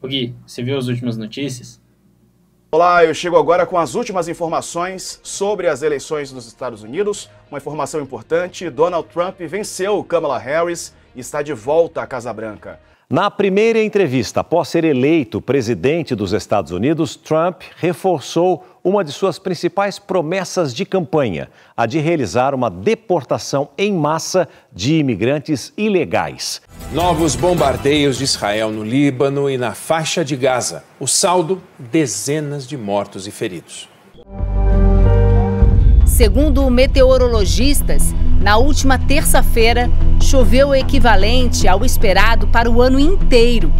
O Gui, você viu as últimas notícias? Olá, eu chego agora com as últimas informações sobre as eleições nos Estados Unidos. Uma informação importante: Donald Trump venceu Kamala Harris e está de volta à Casa Branca. Na primeira entrevista após ser eleito presidente dos Estados Unidos, Trump reforçou uma de suas principais promessas de campanha, a de realizar uma deportação em massa de imigrantes ilegais. Novos bombardeios de Israel no Líbano e na faixa de Gaza. O saldo: dezenas de mortos e feridos. Segundo meteorologistas, na última terça-feira, choveu o equivalente ao esperado para o ano inteiro.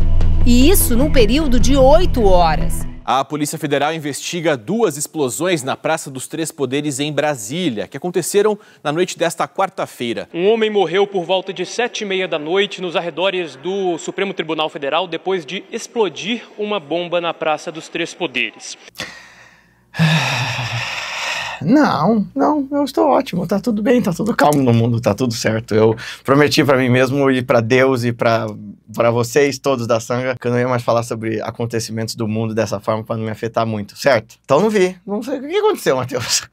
E isso num período de oito horas. A Polícia Federal investiga duas explosões na Praça dos Três Poderes em Brasília, que aconteceram na noite desta quarta-feira. Um homem morreu por volta de sete e meia da noite nos arredores do Supremo Tribunal Federal depois de explodir uma bomba na Praça dos Três Poderes. Não, não, eu estou ótimo, tá tudo bem, tá tudo calmo no mundo, tá tudo certo. Eu prometi para mim mesmo e para Deus e para vocês todos da sanga que eu não ia mais falar sobre acontecimentos do mundo dessa forma para não me afetar muito, certo? Então não vi, não sei o que aconteceu, Matheus.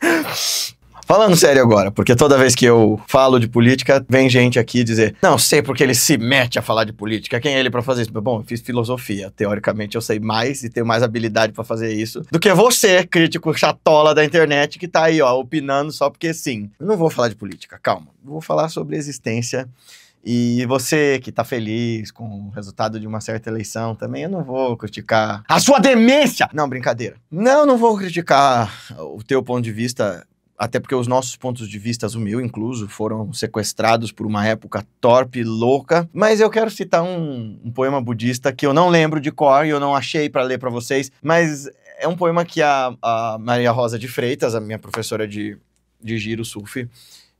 Falando sério agora, porque toda vez que eu falo de política, vem gente aqui dizer: não sei porque ele se mete a falar de política, quem é ele para fazer isso? Bom, eu fiz filosofia. Teoricamente eu sei mais e tenho mais habilidade para fazer isso do que você, crítico chatola da internet, que tá aí, ó, opinando só porque sim. Eu não vou falar de política, calma. Eu vou falar sobre existência. E você que tá feliz com o resultado de uma certa eleição também, eu não vou criticar a sua demência! Não, brincadeira. Não, não vou criticar o teu ponto de vista até porque os nossos pontos de vista, o meu incluso, foram sequestrados por uma época torpe, louca. Mas eu quero citar um, um poema budista que eu não lembro de cor e eu não achei para ler para vocês, mas é um poema que a, a Maria Rosa de Freitas, a minha professora de, de giro sufi,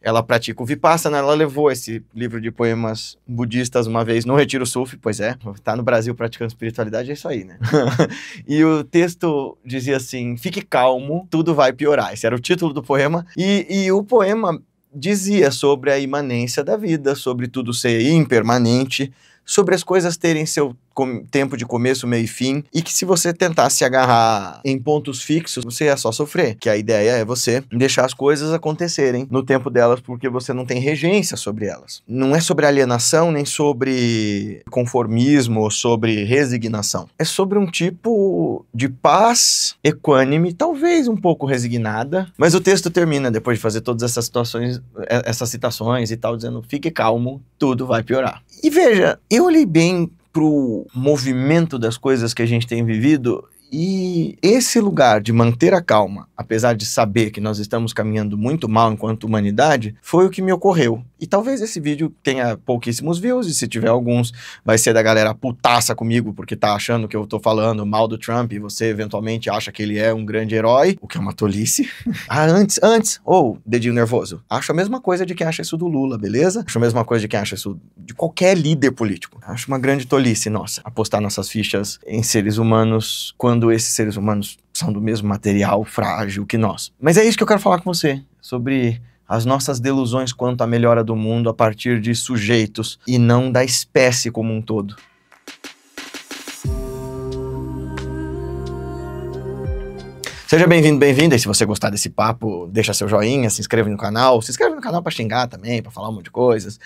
ela pratica o Vipassana, ela levou esse livro de poemas budistas uma vez no Retiro Sufi, pois é, tá no Brasil praticando espiritualidade, é isso aí, né? e o texto dizia assim: fique calmo, tudo vai piorar. Esse era o título do poema. E, e o poema dizia sobre a imanência da vida, sobre tudo ser impermanente, sobre as coisas terem seu com, tempo de começo, meio e fim, e que se você tentar se agarrar em pontos fixos, você ia é só sofrer. Que a ideia é você deixar as coisas acontecerem no tempo delas, porque você não tem regência sobre elas. Não é sobre alienação, nem sobre conformismo ou sobre resignação. É sobre um tipo de paz equânime, talvez um pouco resignada, mas o texto termina depois de fazer todas essas situações, é, essas citações e tal, dizendo: fique calmo, tudo vai piorar. E veja, eu olhei bem pro movimento das coisas que a gente tem vivido, e esse lugar de manter a calma, apesar de saber que nós estamos caminhando muito mal enquanto humanidade, foi o que me ocorreu. E talvez esse vídeo tenha pouquíssimos views, e se tiver alguns, vai ser da galera putaça comigo porque tá achando que eu tô falando mal do Trump e você eventualmente acha que ele é um grande herói, o que é uma tolice. ah, antes, antes, ou oh, dedinho nervoso. Acho a mesma coisa de quem acha isso do Lula, beleza? Acho a mesma coisa de quem acha isso de qualquer líder político. Acho uma grande tolice, nossa, apostar nossas fichas em seres humanos quando quando esses seres humanos são do mesmo material frágil que nós. Mas é isso que eu quero falar com você, sobre as nossas delusões quanto à melhora do mundo a partir de sujeitos e não da espécie como um todo. Seja bem-vindo, bem-vinda. E se você gostar desse papo, deixa seu joinha, se inscreve no canal. Se inscreve no canal para xingar também, para falar um monte de coisas.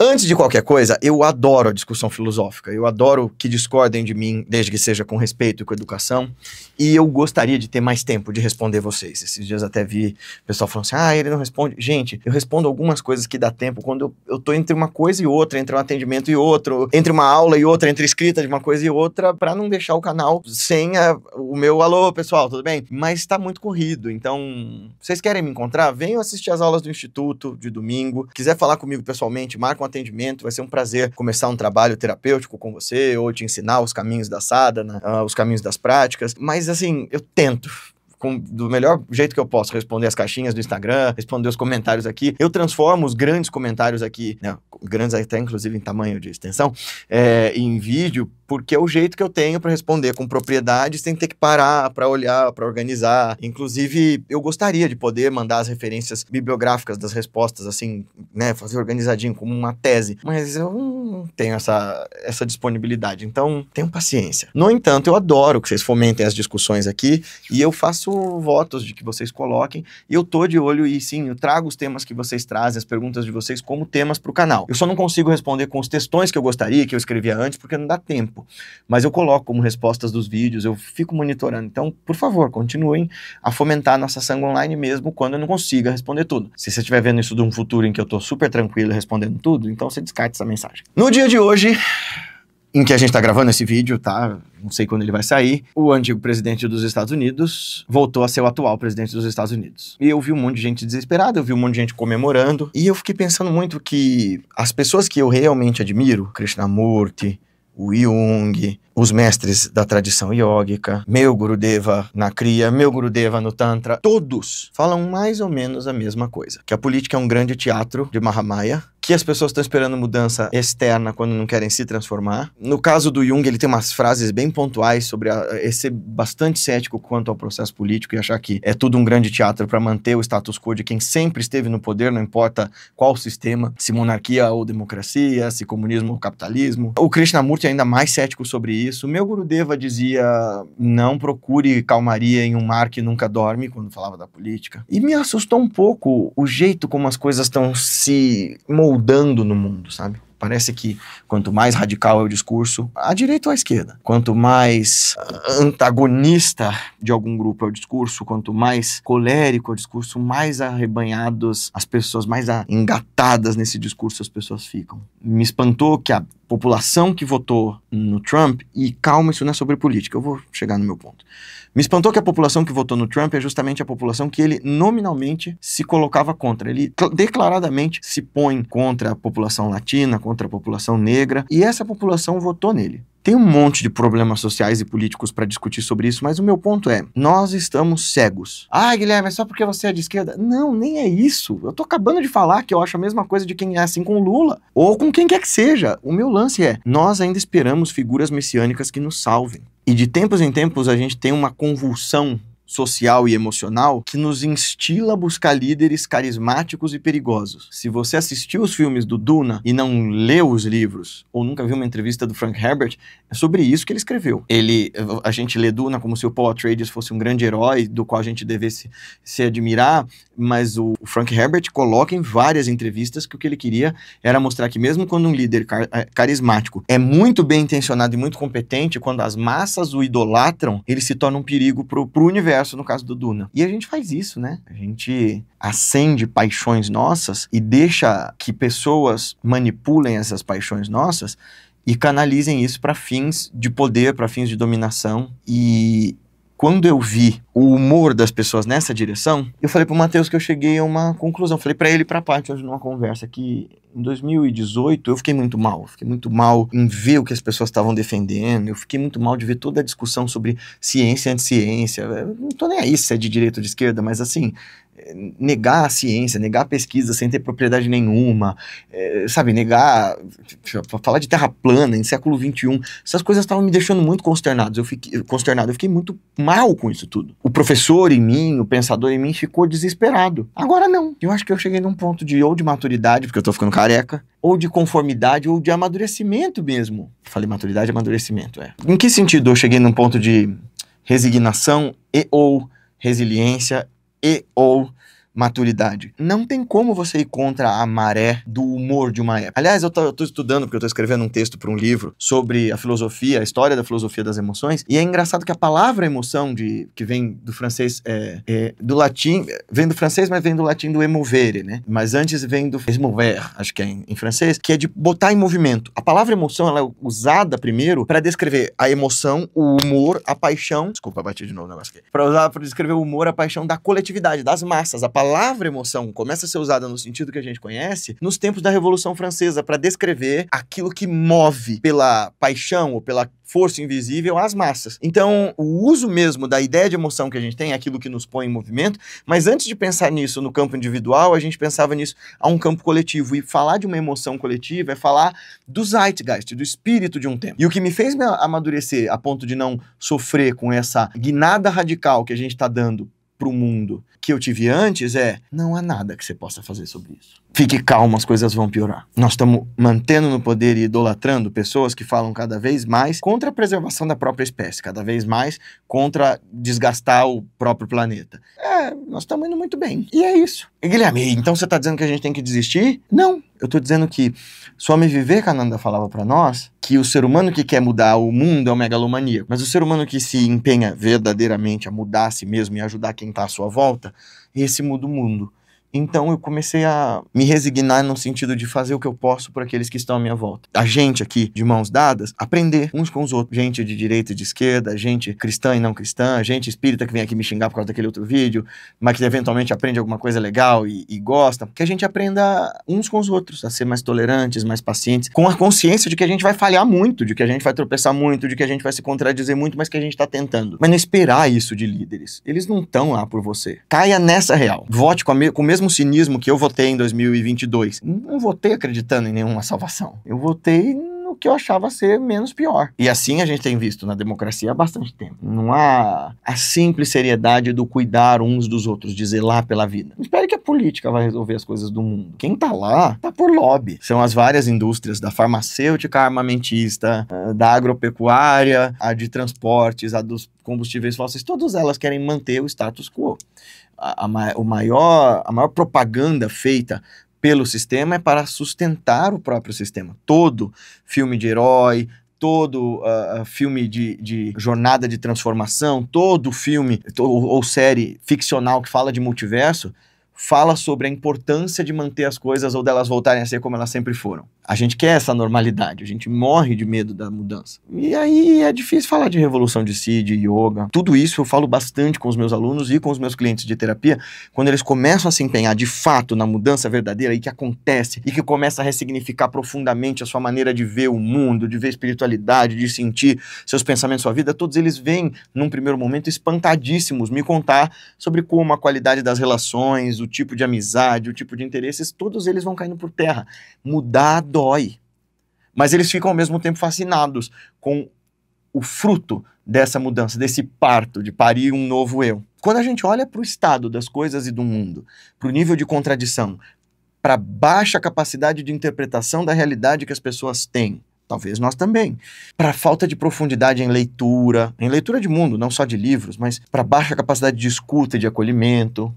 Antes de qualquer coisa, eu adoro a discussão filosófica. Eu adoro que discordem de mim, desde que seja com respeito e com educação. E eu gostaria de ter mais tempo de responder vocês. Esses dias até vi o pessoal falando assim: ah, ele não responde. Gente, eu respondo algumas coisas que dá tempo quando eu, tô entre uma coisa e outra, entre um atendimento e outro, entre uma aula e outra, entre escrita de uma coisa e outra, para não deixar o canal sem a, o meu alô, pessoal, tudo bem? Mas tá muito corrido. Então, vocês querem me encontrar? Venham assistir as aulas do Instituto de domingo. Quiser falar comigo pessoalmente, marca uma atendimento, vai ser um prazer começar um trabalho terapêutico com você ou te ensinar os caminhos da sadhana, uh, né, ah, os caminhos das práticas. Mas assim, eu tento, com, do melhor jeito que eu posso responder as caixinhas do Instagram, responder os comentários aqui. Eu transformo os grandes comentários aqui, né, grandes até inclusive em tamanho de extensão, é, em vídeo porque é o jeito que eu tenho para responder com propriedade, sem ter que parar para olhar, para organizar. Inclusive, eu gostaria de poder mandar as referências bibliográficas das respostas, assim, né, fazer organizadinho como uma tese, mas eu não tenho essa, essa disponibilidade, então tenham paciência. No entanto, eu adoro que vocês fomentem as discussões aqui e eu faço votos de que vocês coloquem e eu tô de olho e sim, eu trago os temas que vocês trazem, as perguntas de vocês como temas para o canal. Eu só não consigo responder com os textões que eu gostaria, que eu escrevia antes, porque não dá tempo tempo. Mas eu coloco como respostas dos vídeos, eu fico monitorando. Então, por favor, continuem a fomentar a nossa sangue online mesmo quando eu não consiga responder tudo. Se você estiver vendo isso de um futuro em que eu estou super tranquilo respondendo tudo, então você descarte essa mensagem. No dia de hoje, em que a gente está gravando esse vídeo, tá? Não sei quando ele vai sair. O antigo presidente dos Estados Unidos voltou a ser o atual presidente dos Estados Unidos. E eu vi um monte de gente desesperada, eu vi um monte de gente comemorando. E eu fiquei pensando muito que as pessoas que eu realmente admiro, Krishnamurti, o Jung, os mestres da tradição iógica, meu Gurudeva na Kriya, meu Gurudeva no Tantra, todos falam mais ou menos a mesma coisa, que a política é um grande teatro de Mahamaya, que as pessoas estão esperando mudança externa quando não querem se transformar. No caso do Jung, ele tem umas frases bem pontuais sobre a, a é, ser bastante cético quanto ao processo político e achar que é tudo um grande teatro para manter o status quo de quem sempre esteve no poder, não importa qual sistema, se monarquia ou democracia, se comunismo ou capitalismo. O Krishnamurti é ainda mais cético sobre isso. Meu Gurudeva dizia: não procure calmaria em um mar que nunca dorme, quando falava da política. E me assustou um pouco o jeito como as coisas estão se moldando mudando no mundo, sabe? Parece que quanto mais radical é o discurso, à direita ou à esquerda, quanto mais antagonista de algum grupo é o discurso, quanto mais colérico é o discurso, mais arrebanhados as pessoas, mais engatadas nesse discurso as pessoas ficam. Me espantou que a população que votou no Trump, e calma, isso não é sobre política, eu vou chegar no meu ponto. Me espantou que a população que votou no Trump é justamente a população que ele nominalmente se colocava contra. Ele declaradamente se põe contra a população latina, contra a população negra, e essa população votou nele. Tem um monte de problemas sociais e políticos para discutir sobre isso, mas o meu ponto é: nós estamos cegos. Ah, Guilherme, é só porque você é de esquerda. Não, nem é isso. Eu tô acabando de falar que eu acho a mesma coisa de quem é assim com Lula ou com quem quer que seja. O meu lance é: nós ainda esperamos figuras messiânicas que nos salvem. E de tempos em tempos a gente tem uma convulsão social e emocional que nos instila a buscar líderes carismáticos e perigosos. Se você assistiu os filmes do Duna e não leu os livros ou nunca viu uma entrevista do Frank Herbert, é sobre isso que ele escreveu. Ele, a gente lê Duna como se o Paul Atreides fosse um grande herói do qual a gente devesse se admirar, mas o Frank Herbert coloca em várias entrevistas que o que ele queria era mostrar que mesmo quando um líder car eh, carismático é muito bem intencionado e muito competente, quando as massas o idolatram, ele se torna um perigo para o universo universo, no caso do Duna. E a gente faz isso, né? A gente acende paixões nossas e deixa que pessoas manipulem essas paixões nossas e canalizem isso para fins de poder, para fins de dominação. E quando eu vi o humor das pessoas nessa direção, eu falei pro Matheus que eu cheguei a uma conclusão. Falei para ele e pra Paty hoje numa conversa que em 2018 eu fiquei muito mal. Fiquei muito mal em ver o que as pessoas estavam defendendo. Eu fiquei muito mal de ver toda a discussão sobre ciência e anticiência. Eu não tô nem aí se é de direita ou de esquerda, mas assim, negar a ciência, negar a pesquisa sem ter propriedade nenhuma, é, sabe, negar, falar de terra plana em século XXI, essas coisas estavam me deixando muito consternados, eu fiquei, eh, consternado, eu fiquei muito mal com isso tudo. O professor em mim, o pensador em mim ficou desesperado. Agora não, eu acho que eu cheguei num ponto de ou de maturidade, porque eu tô ficando careca, ou de conformidade, ou de amadurecimento mesmo. falei maturidade, amadurecimento, é. Em que sentido eu cheguei num ponto de resignação e ou resiliência e ou maturidade. Não tem como você ir contra a maré do humor de uma época. Aliás, eu estou estudando, porque eu tô escrevendo um texto para um livro sobre a filosofia, a história da filosofia das emoções, e é engraçado que a palavra emoção, de, que vem do francês, é, é, do latim, vem do francês, mas vem do latim do emovere, né? Mas antes vem do esmover, acho que é em, em francês, que é de botar em movimento. A palavra emoção, ela é usada primeiro para descrever a emoção, o humor, a paixão. Desculpa, bati de novo o negócio aqui. Para usar para descrever o humor, a paixão da coletividade, das massas, a palavra palavra emoção começa a ser usada no sentido que a gente conhece nos tempos da Revolução Francesa para descrever aquilo que move pela paixão ou pela força invisível às massas. Então, o uso mesmo da ideia de emoção que a gente tem, é aquilo que nos põe em movimento, mas antes de pensar nisso no campo individual, a gente pensava nisso a um campo coletivo. E falar de uma emoção coletiva é falar do zeitgeist, do espírito de um tempo. E o que me fez me amadurecer a ponto de não sofrer com essa guinada radical que a gente está dando para o mundo que eu tive antes é: não há nada que você possa fazer sobre isso. Fique calmo, as coisas vão piorar. Nós estamos mantendo no poder e idolatrando pessoas que falam cada vez mais contra a preservação da própria espécie, cada vez mais contra desgastar o próprio planeta. É, nós estamos indo muito bem. E é isso. E, Guilherme, então você está dizendo que a gente tem que desistir? Não. Eu estou dizendo que Swami Vivekananda falava para nós que o ser humano que quer mudar o mundo é o megalomania. mas o ser humano que se empenha verdadeiramente a mudar a si mesmo e ajudar quem está à sua volta, esse muda o mundo. Então eu comecei a me resignar no sentido de fazer o que eu posso por aqueles que estão à minha volta. A gente aqui, de mãos dadas, aprender uns com os outros. Gente de direita e de esquerda, gente cristã e não cristã, gente espírita que vem aqui me xingar por causa daquele outro vídeo, mas que eventualmente aprende alguma coisa legal e, e gosta. Que a gente aprenda uns com os outros a ser mais tolerantes, mais pacientes, com a consciência de que a gente vai falhar muito, de que a gente vai tropeçar muito, de que a gente vai se contradizer muito, mas que a gente está tentando. Mas não esperar isso de líderes. Eles não estão lá por você. Caia nessa real. Vote com, a me com o mesmo mesmo cinismo que eu votei em 2022. Não votei acreditando em nenhuma salvação. Eu votei que eu achava ser menos pior. E assim a gente tem visto na democracia há bastante tempo. Não há a simples seriedade do cuidar uns dos outros, de zelar pela vida. Espere que a política vai resolver as coisas do mundo. Quem tá lá, tá por lobby. São as várias indústrias da farmacêutica armamentista, eh, da agropecuária, a de transportes, a dos combustíveis fósseis, todas elas querem manter o status quo. A, a, o maior, a maior propaganda feita pelo sistema é para sustentar o próprio sistema. Todo filme de herói, todo uh, filme de, de, jornada de transformação, todo filme ou série ficcional que fala de multiverso fala sobre a importância de manter as coisas ou delas voltarem a ser como elas sempre foram. A gente quer essa normalidade, a gente morre de medo da mudança. E aí é difícil falar de revolução de si, de yoga. Tudo isso eu falo bastante com os meus alunos e com os meus clientes de terapia, quando eles começam a se empenhar de fato na mudança verdadeira e que acontece e que começa a ressignificar profundamente a sua maneira de ver o mundo, de ver espiritualidade, de sentir seus pensamentos, sua vida, todos eles vêm num primeiro momento espantadíssimos me contar sobre como a qualidade das relações, o o tipo de amizade, o tipo de interesses, todos eles vão caindo por terra. Mudar dói. Mas eles ficam ao mesmo tempo fascinados com o fruto dessa mudança, desse parto, de parir um novo eu. Quando a gente olha para o estado das coisas e do mundo, para o nível de contradição, para a baixa capacidade de interpretação da realidade que as pessoas têm, talvez nós também, para a falta de profundidade em leitura, em leitura de mundo, não só de livros, mas para baixa capacidade de escuta e de acolhimento,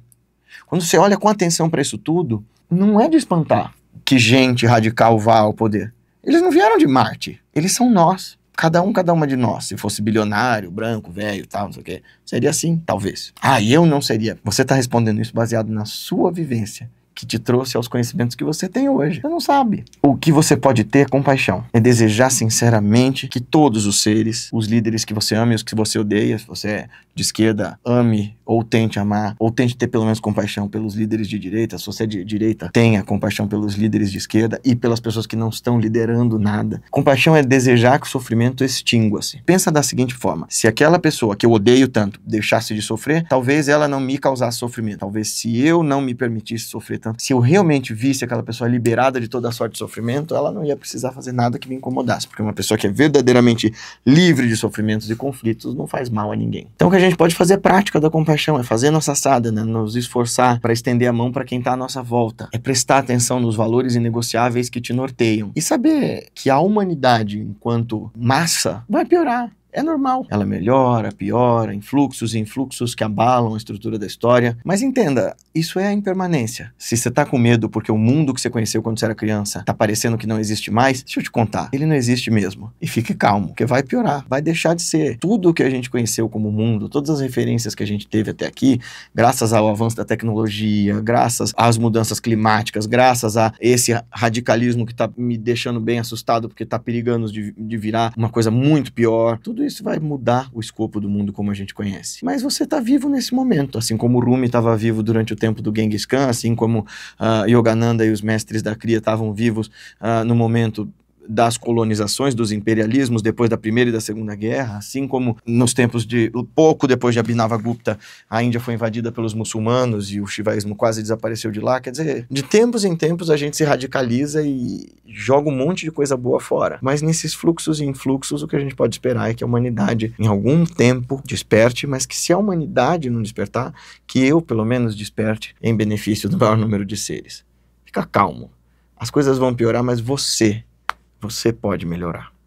quando você olha com atenção para isso tudo, não é de espantar que gente radical vá ao poder. Eles não vieram de Marte, eles são nós. Cada um, cada uma de nós. Se fosse bilionário, branco, velho, tal, não sei o quê, seria assim, talvez. Ah, eu não seria. Você está respondendo isso baseado na sua vivência que te trouxe aos conhecimentos que você tem hoje. Você não sabe. O que você pode ter é compaixão é desejar sinceramente que todos os seres, os líderes que você ama e os que você odeia, se você é de esquerda ame ou tente amar, ou tente ter pelo menos compaixão pelos líderes de direita, se você é de direita, tenha compaixão pelos líderes de esquerda e pelas pessoas que não estão liderando nada. Compaixão é desejar que o sofrimento extingua-se. Pensa da seguinte forma: se aquela pessoa que eu odeio tanto deixasse de sofrer, talvez ela não me causasse sofrimento. Talvez se eu não me permitisse sofrer tanto, se eu realmente visse aquela pessoa liberada de toda sorte de sofrimento, ela não ia precisar fazer nada que me incomodasse, porque uma pessoa que é verdadeiramente livre de sofrimentos e conflitos não faz mal a ninguém. Então, o que a gente pode fazer prática da compaixão, é fazer nossa assada, né? Nos esforçar para estender a mão para quem está à nossa volta. É prestar atenção nos valores inegociáveis que te norteiam. E saber que a humanidade, enquanto massa, vai piorar. É normal. Ela melhora, piora, influxos e influxos que abalam a estrutura da história. Mas entenda, isso é a impermanência. Se você está com medo porque o mundo que você conheceu quando você era criança está parecendo que não existe mais, deixa eu te contar, ele não existe mesmo. E fique calmo, porque vai piorar, vai deixar de ser. Tudo o que a gente conheceu como mundo, todas as referências que a gente teve até aqui, graças ao avanço da tecnologia, graças às mudanças climáticas, graças a esse radicalismo que está me deixando bem assustado porque está perigando de, de virar uma coisa muito pior, tudo tudo isso vai mudar o escopo do mundo como a gente conhece. Mas você está vivo nesse momento, assim como o Rumi estava vivo durante o tempo do Genghis Khan, assim como uh, Yogananda e os mestres da Cria estavam vivos uh, no momento das colonizações, dos imperialismos depois da Primeira e da Segunda Guerra, assim como nos tempos de pouco depois de Abhinavagupta, a Índia foi invadida pelos muçulmanos e o shivaísmo quase desapareceu de lá. Quer dizer, de tempos em tempos a gente se radicaliza e joga um monte de coisa boa fora. Mas nesses fluxos e influxos, o que a gente pode esperar é que a humanidade, em algum tempo, desperte, mas que se a humanidade não despertar, que eu, pelo menos, desperte em benefício do maior número de seres. Fica calmo. As coisas vão piorar, mas você você pode melhorar.